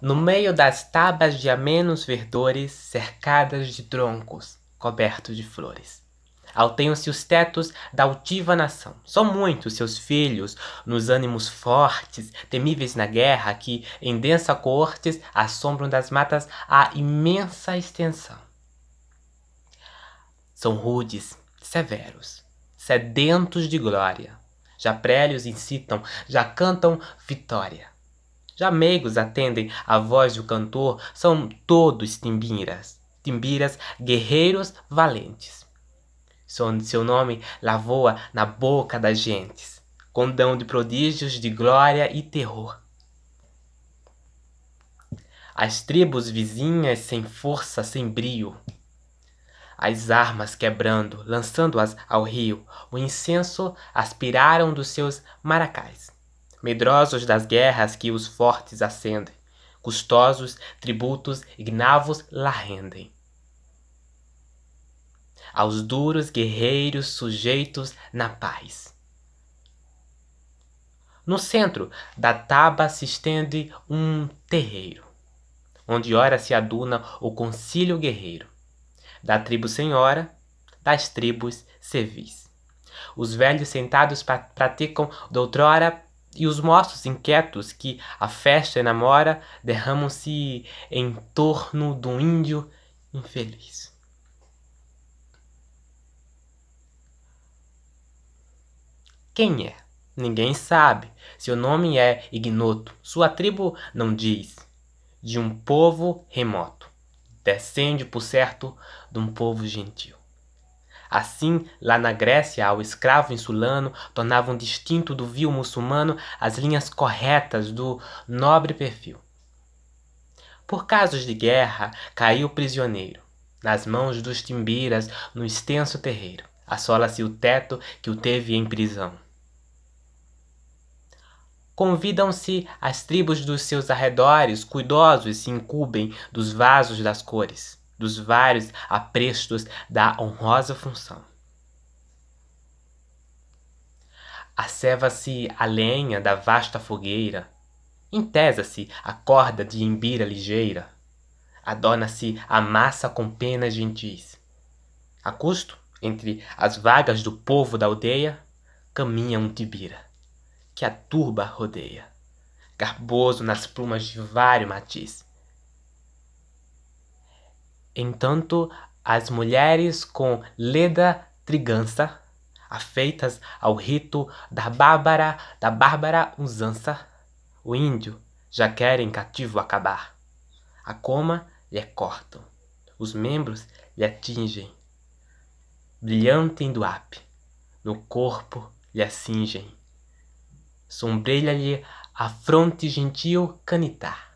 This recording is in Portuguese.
no meio das tabas de amenos verdores cercadas de troncos, cobertos de flores. Alteiam-se os tetos da altiva nação. São muitos seus filhos, nos ânimos fortes, temíveis na guerra, que, em densa cortes, assombram das matas a imensa extensão. São rudes, severos, sedentos de glória. Já prélios incitam, já cantam vitória Jameigos atendem à voz do cantor, são todos timbiras, timbiras guerreiros valentes. seu nome lavoa na boca das gentes, condão de prodígios de glória e terror. As tribos vizinhas sem força, sem brio, as armas quebrando, lançando-as ao rio, o incenso aspiraram dos seus maracás medrosos das guerras que os fortes acendem, custosos tributos ignavos lá rendem. Aos duros guerreiros sujeitos na paz. No centro da taba se estende um terreiro, onde ora se aduna o concílio guerreiro, da tribo senhora, das tribos servis. Os velhos sentados praticam doutrora e os mostros inquietos que a festa enamora derramam-se em torno do índio infeliz. Quem é? Ninguém sabe. Seu nome é ignoto. Sua tribo não diz. De um povo remoto. Descende, por certo, de um povo gentil. Assim, lá na Grécia, ao escravo insulano tornavam distinto do vil muçulmano as linhas corretas do nobre perfil. Por casos de guerra, caiu prisioneiro, nas mãos dos timbiras, no extenso terreiro. Assola-se o teto que o teve em prisão. Convidam-se as tribos dos seus arredores, cuidosos se incubem dos vasos das cores dos vários aprestos da honrosa função. Aceva-se a lenha da vasta fogueira, entesa-se a corda de imbira ligeira, adorna-se a massa com penas gentis. A custo, entre as vagas do povo da aldeia, caminha um tibira, que a turba rodeia, garboso nas plumas de vário matiz. Entanto, as mulheres com leda trigança, afeitas ao rito da bárbara, da bárbara usança, o índio já querem cativo acabar. A coma lhe é cortam, os membros lhe atingem. Brilhante do ape, no corpo lhe cingem. Sombreia-lhe a fronte gentil canitar.